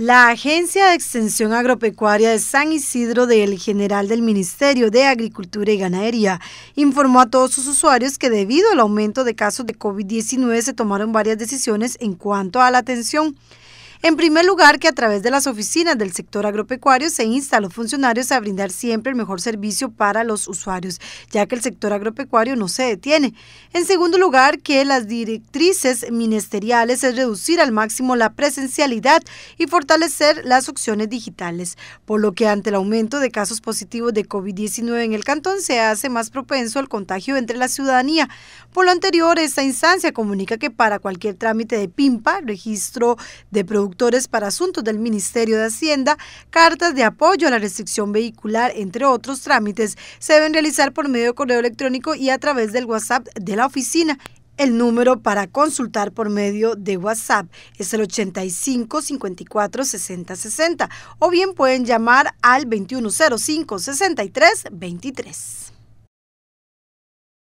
La Agencia de Extensión Agropecuaria de San Isidro del General del Ministerio de Agricultura y Ganadería informó a todos sus usuarios que debido al aumento de casos de COVID-19 se tomaron varias decisiones en cuanto a la atención en primer lugar, que a través de las oficinas del sector agropecuario se insta a los funcionarios a brindar siempre el mejor servicio para los usuarios, ya que el sector agropecuario no se detiene. En segundo lugar, que las directrices ministeriales es reducir al máximo la presencialidad y fortalecer las opciones digitales, por lo que ante el aumento de casos positivos de COVID-19 en el cantón se hace más propenso al contagio entre la ciudadanía. Por lo anterior, esta instancia comunica que para cualquier trámite de PIMPA, registro de productos, para asuntos del Ministerio de Hacienda, cartas de apoyo a la restricción vehicular, entre otros trámites, se deben realizar por medio de correo electrónico y a través del WhatsApp de la oficina. El número para consultar por medio de WhatsApp es el 85 54 60 60 o bien pueden llamar al 2105 63 23.